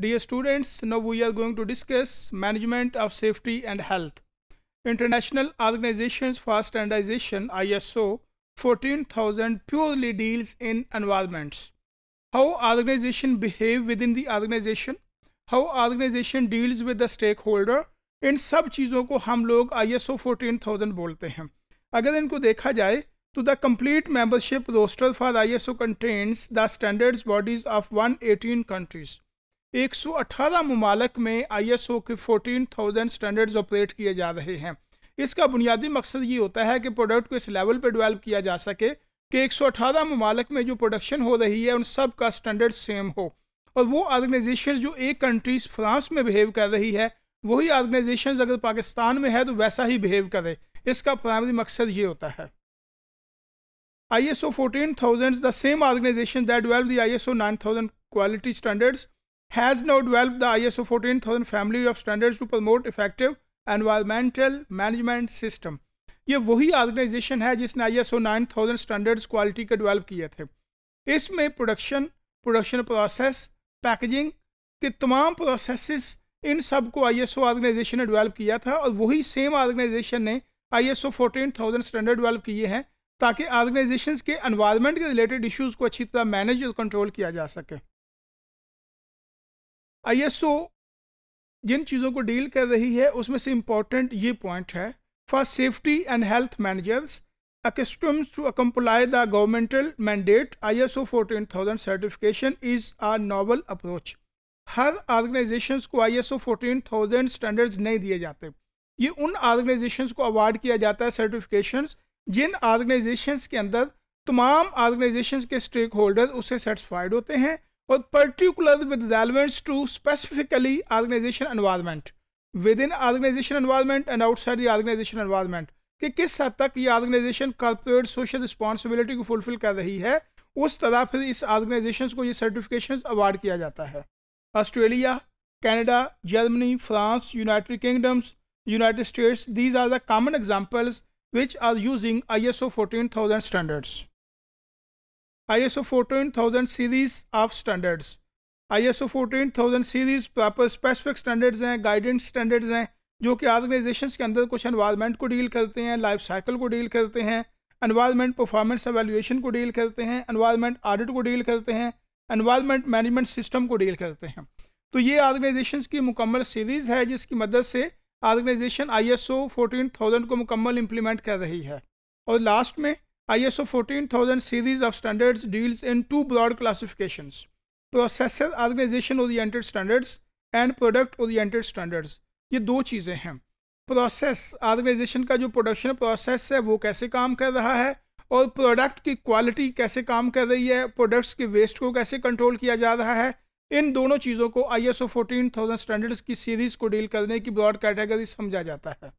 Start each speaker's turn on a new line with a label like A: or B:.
A: Dear students, now we are going to discuss management of safety and health. International Organizations for Standardization ISO 14000 purely deals in environments. How organization behave within the organization, how organization deals with the stakeholder, In sub चीज़ों ko हम log ISO fourteen thousand bolte hain. Agar इनको देखा जाए तो the the membership roster for I S O contains the standards 118 countries. एक सौ अठारह ममालक में आई एस ओ के थाउजेंड स्टैंडर्ड्स ऑपरेट किए जा रहे हैं इसका बुनियादी मकसद ये होता है कि प्रोडक्ट को इस लेवल पर डिवेल्प किया जा सके कि एक सौ अठारह ममालक में जो प्रोडक्शन हो रही है उन सब का स्टैंडर्ड सेम हो और वो ऑर्गेनाइजेशन जो एक कंट्री फ्रांस में बिहेव कर रही है वही आर्गनाइजेशन अगर पाकिस्तान में है तो वैसा ही बिहेव करे इसका प्राइमरी मकसद ये होता है I S O ISO 14000 is the same organization I S O nine thousand quality standards has now developed the ISO 14000 family of standards to promote effective environmental management system ये वही organization है जिसने I S O nine thousand standards quality के develop किए थे इसमें production production process packaging के तमाम प्रोसेस इन सब को आई एस ओ ऑर्गेनाइजेशन ने डेवलप किया था और वही सेम ऑर्गेनाइजेशन ने I S O fourteen thousand standard develop किए हैं ताकि ऑर्गेनाइजेशन के एनवायरमेंट के रिलेटेड इशूज़ को अच्छी तरह मैनेज और कंट्रोल किया जा सके आईएसओ जिन चीज़ों को डील कर रही है उसमें से इम्पॉर्टेंट ये पॉइंट है for safety and health managers the governmental mandate I S O fourteen thousand certification is a novel approach हर ऑर्गेनाइजेशन को I S O fourteen thousand standards नहीं दिए जाते ये उन ऑर्गेनाइजेशन को अवार्ड किया जाता है सर्टिफिकेशन जिन ऑर्गेनाइजेशन के अंदर तमाम ऑर्गेनाइजेशन के स्टेक होल्डर उससे सेटिसफाइड होते हैं particular with with to specifically organization environment within organization environment and outside the organization environment कि किस हद तक ये ऑर्गेनाइजेशन कॉर्पोरेट सोशल रिस्पॉन्सिबिलिटी को फुलफिल कर रही है उस तरह फिर इस ऑर्गेनाइजेशन को ये सर्टिफिकेशन अवार्ड किया जाता है Australia Canada Germany France United Kingdoms United States these are the common examples which are using I S O fourteen thousand standards ISO 14000 series of standards ISO 14000 series proper specific standards हैं guidance standards हैं जो कि organisation के अंदर कुछ environment को deal करते हैं लाइफ साइकिल को डील करते हैं एनवायरमेंट परफॉर्मेंस एवेल्यूशन को डील करते हैं एनवायरमेंट ऑडिट को डील करते हैं एनवायरमेंट मैनेजमेंट सिस्टम को डील करते हैं तो ये ऑर्गेनाइजेशन की मुकम्मल सीरीज़ है जिसकी मदद से ऑर्गेनाइजेशन आई एस को मुकम्मल इम्प्लीमेंट कर रही है और लास्ट में ISO 14000 series of standards deals in two broad classifications processor organization oriented standards and product oriented standards ये दो चीज़ें हैं प्रोसेस ऑर्गेनाइजेशन का जो प्रोडक्शन प्रोसेस है वो कैसे काम कर रहा है और प्रोडक्ट की क्वालिटी कैसे काम कर रही है प्रोडक्ट्स की वेस्ट को कैसे कंट्रोल किया जा रहा है इन दोनों चीज़ों को I S O fourteen thousand standards की सीरीज़ को डील करने की ब्रॉड कैटेगरी समझा जाता है